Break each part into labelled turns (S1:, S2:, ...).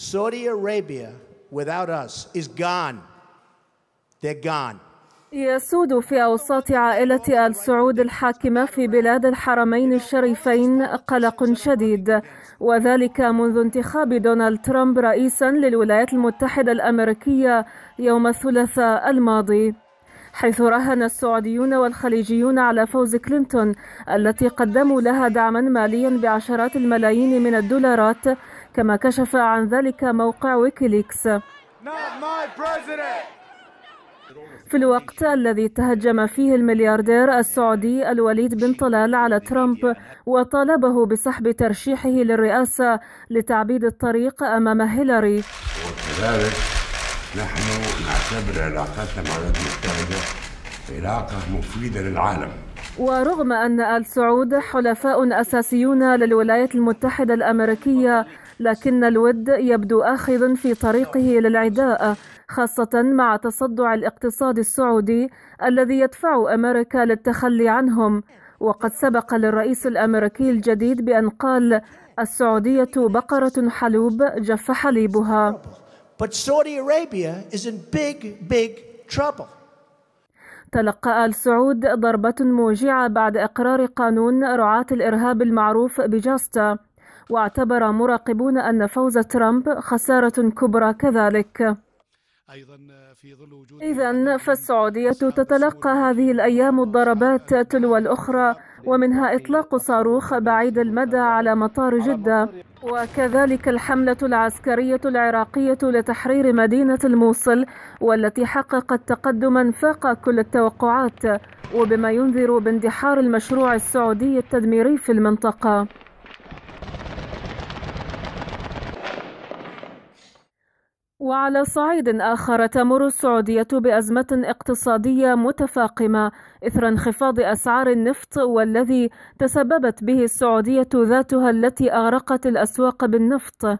S1: Saudi Arabia without us is gone. They're gone. يسود في أوساط عائلة آل سعود الحاكمة في بلاد الحرمين الشريفين قلق شديد وذلك منذ انتخاب دونالد ترامب رئيسا للولايات المتحدة الأمريكية يوم الثلاثاء الماضي حيث رهن السعوديون والخليجيون على فوز كلينتون التي قدموا لها دعما ماليا بعشرات الملايين من الدولارات كما كشف عن ذلك موقع ويكيليكس في الوقت الذي تهجم فيه الملياردير السعودي الوليد بن طلال على ترامب وطالبه بسحب ترشيحه للرئاسة لتعبيد الطريق أمام هيلاري وكذلك نحن نعتبر علاقتنا مع الولايات المتحدة علاقة مفيدة للعالم ورغم أن آل سعود حلفاء أساسيون للولايات المتحدة الأمريكية لكن الود يبدو آخذ في طريقه للعداء خاصة مع تصدع الاقتصاد السعودي الذي يدفع أمريكا للتخلي عنهم وقد سبق للرئيس الأمريكي الجديد بأن قال السعودية بقرة حلوب جف حليبها But Saudi Arabia is in big, big trouble. تلقى آل سعود ضربة موجعة بعد إقرار قانون رعاة الإرهاب المعروف بجاستا واعتبر مراقبون أن فوز ترامب خسارة كبرى كذلك أيضا في ظل وجود إذا فالسعودية تتلقى هذه الأيام الضربات تلو الأخرى ومنها إطلاق صاروخ بعيد المدى على مطار جدة وكذلك الحملة العسكرية العراقية لتحرير مدينة الموصل والتي حققت تقدما فاق كل التوقعات وبما ينذر باندحار المشروع السعودي التدميري في المنطقة وعلى صعيد آخر تمر السعودية بأزمة اقتصادية متفاقمة إثر انخفاض أسعار النفط والذي تسببت به السعودية ذاتها التي أغرقت الأسواق بالنفط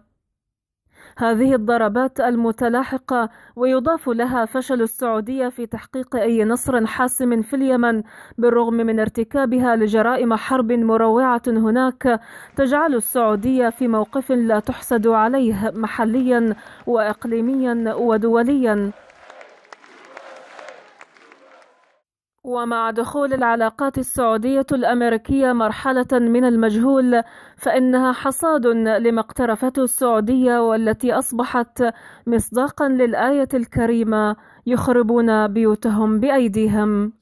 S1: هذه الضربات المتلاحقة ويضاف لها فشل السعودية في تحقيق أي نصر حاسم في اليمن بالرغم من ارتكابها لجرائم حرب مروعة هناك تجعل السعودية في موقف لا تحسد عليه محليا وإقليميا ودوليا ومع دخول العلاقات السعودية الأمريكية مرحلة من المجهول فإنها حصاد لما اقترفته السعودية والتي أصبحت مصداقا للآية الكريمة يخربون بيوتهم بأيديهم